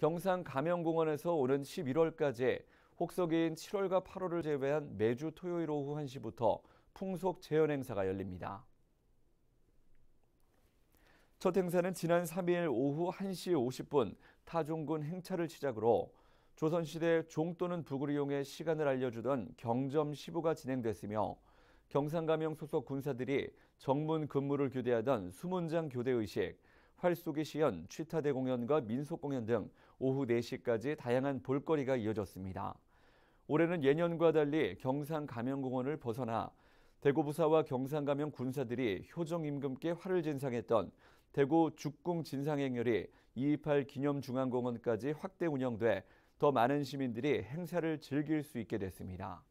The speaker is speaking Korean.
경상 감명공원에서 오는 11월까지 혹석인 7월과 8월을 제외한 매주 토요일 오후 1시부터 풍속 재현 행사가 열립니다. 첫 행사는 지난 3일 오후 1시 50분 타종군 행차를 시작으로 조선시대 종 또는 북을 이용해 시간을 알려주던 경점 시부가 진행됐으며 경상감영 소속 군사들이 정문 근무를 교대하던 수문장 교대 의식, 활쏘기 시연, 취타대 공연과 민속 공연 등 오후 4시까지 다양한 볼거리가 이어졌습니다. 올해는 예년과 달리 경상가면공원을 벗어나 대구 부사와 경상가면 군사들이 효정임금께 활을 진상했던 대구 죽궁 진상행렬이 228 기념중앙공원까지 확대 운영돼 더 많은 시민들이 행사를 즐길 수 있게 됐습니다.